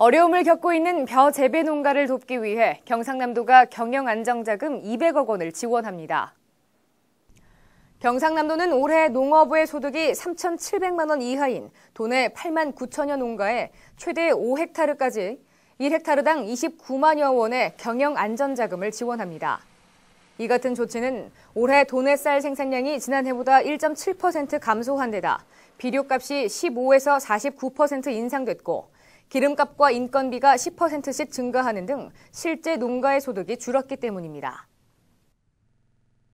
어려움을 겪고 있는 벼 재배 농가를 돕기 위해 경상남도가 경영 안정자금 200억 원을 지원합니다. 경상남도는 올해 농어부의 소득이 3,700만 원 이하인 도내 8만 9천여 농가에 최대 5헥타르까지 1헥타르당 29만여 원의 경영 안전자금을 지원합니다. 이 같은 조치는 올해 도내 쌀 생산량이 지난해보다 1.7% 감소한 데다 비료값이 15에서 49% 인상됐고 기름값과 인건비가 10%씩 증가하는 등 실제 농가의 소득이 줄었기 때문입니다.